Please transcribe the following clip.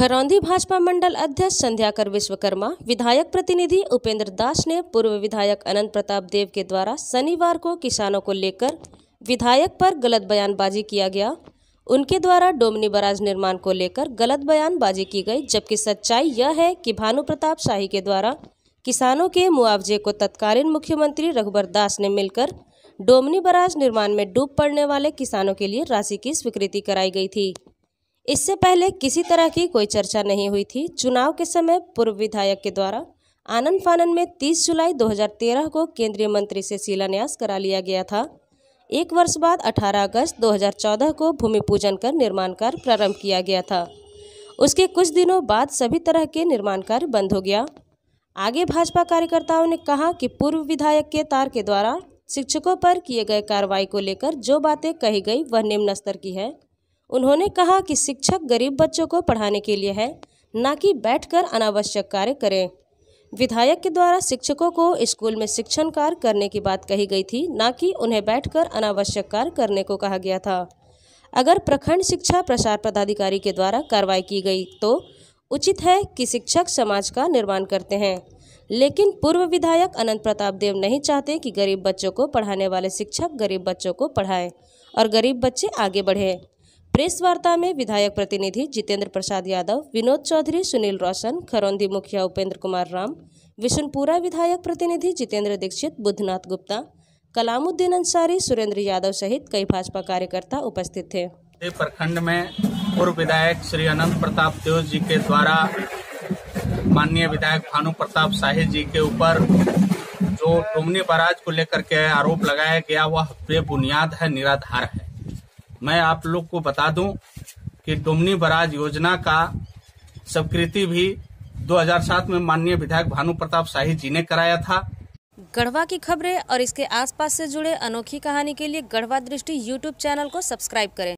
खरौंदी भाजपा मंडल अध्यक्ष संध्याकर विश्वकर्मा विधायक प्रतिनिधि उपेंद्र दास ने पूर्व विधायक अनंत प्रताप देव के द्वारा शनिवार को किसानों को लेकर विधायक पर गलत बयानबाजी किया गया उनके द्वारा डोमनी बराज निर्माण को लेकर गलत बयानबाजी की गई जबकि सच्चाई यह है कि भानु प्रताप शाही के द्वारा किसानों के मुआवजे को तत्कालीन मुख्यमंत्री रघुबर दास ने मिलकर डोमनी बराज निर्माण में डूब पड़ने वाले किसानों के लिए राशि की स्वीकृति कराई गई थी इससे पहले किसी तरह की कोई चर्चा नहीं हुई थी चुनाव के समय पूर्व विधायक के द्वारा आनंद फानन में 30 जुलाई 2013 को केंद्रीय मंत्री से शिलान्यास करा लिया गया था एक वर्ष बाद 18 अगस्त 2014 को भूमि पूजन कर निर्माण कार्य प्रारंभ किया गया था उसके कुछ दिनों बाद सभी तरह के निर्माण कार्य बंद हो गया आगे भाजपा कार्यकर्ताओं ने कहा कि पूर्व विधायक के तार के द्वारा शिक्षकों पर किए गए कार्रवाई को लेकर जो बातें कही गई वह निम्न स्तर की है उन्होंने कहा कि शिक्षक गरीब बच्चों को पढ़ाने के लिए है न कि बैठकर अनावश्यक कार्य करें विधायक के द्वारा शिक्षकों को स्कूल में शिक्षण कार्य करने की बात कही गई थी न कि उन्हें बैठकर अनावश्यक कार्य करने को कहा गया था अगर प्रखंड शिक्षा प्रसार पदाधिकारी के द्वारा कार्रवाई की गई तो उचित है कि शिक्षक समाज का निर्माण करते हैं लेकिन पूर्व विधायक अनंत प्रताप देव नहीं चाहते कि गरीब बच्चों को पढ़ाने वाले शिक्षक गरीब बच्चों को पढ़ाएं और गरीब बच्चे आगे बढ़ें प्रेस वार्ता में विधायक प्रतिनिधि जितेंद्र प्रसाद यादव विनोद चौधरी सुनील रोशन खरौंदी मुखिया उपेंद्र कुमार राम विशुनपुरा विधायक प्रतिनिधि जितेंद्र दीक्षित बुद्धनाथ गुप्ता कलामुद्दीन अंसारी सुरेंद्र यादव सहित कई भाजपा कार्यकर्ता उपस्थित थे प्रखंड में पूर्व विधायक श्री अनंत प्रताप देव जी के द्वारा माननीय विधायक भानु प्रताप शाही जी के ऊपर जो डोमनी बराज को लेकर के आरोप लगाया गया वह बेबुनियाद है निराधार है मैं आप लोग को बता दूं कि डुमनी बराज योजना का स्वीकृति भी 2007 में माननीय विधायक भानु प्रताप शाही जी ने कराया था गढ़वा की खबरें और इसके आसपास से जुड़े अनोखी कहानी के लिए गढ़वा दृष्टि यूट्यूब चैनल को सब्सक्राइब करें